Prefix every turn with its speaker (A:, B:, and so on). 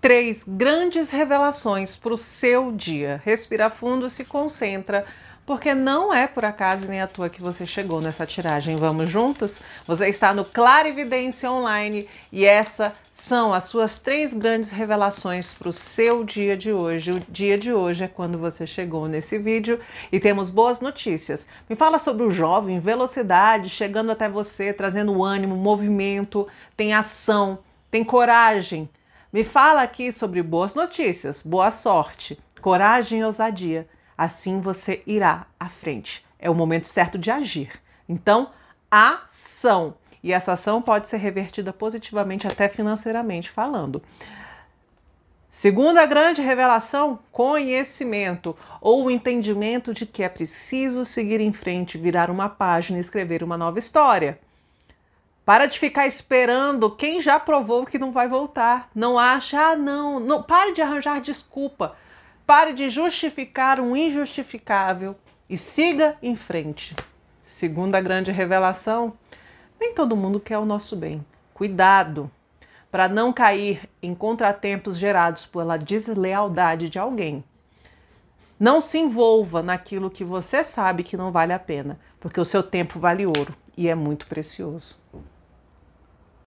A: três grandes revelações para o seu dia. Respira fundo, se concentra, porque não é por acaso nem à toa que você chegou nessa tiragem. Vamos juntos? Você está no Clarividência Online e essas são as suas três grandes revelações para o seu dia de hoje. O dia de hoje é quando você chegou nesse vídeo e temos boas notícias. Me fala sobre o jovem, velocidade, chegando até você, trazendo ânimo, movimento, tem ação, tem coragem me fala aqui sobre boas notícias, boa sorte, coragem e ousadia. Assim você irá à frente. É o momento certo de agir. Então, ação. E essa ação pode ser revertida positivamente, até financeiramente falando. Segunda grande revelação, conhecimento ou o entendimento de que é preciso seguir em frente, virar uma página e escrever uma nova história. Para de ficar esperando quem já provou que não vai voltar. Não acha, ah, não, não. Pare de arranjar desculpa. Pare de justificar um injustificável e siga em frente. Segunda grande revelação: nem todo mundo quer o nosso bem. Cuidado para não cair em contratempos gerados pela deslealdade de alguém. Não se envolva naquilo que você sabe que não vale a pena, porque o seu tempo vale ouro e é muito precioso.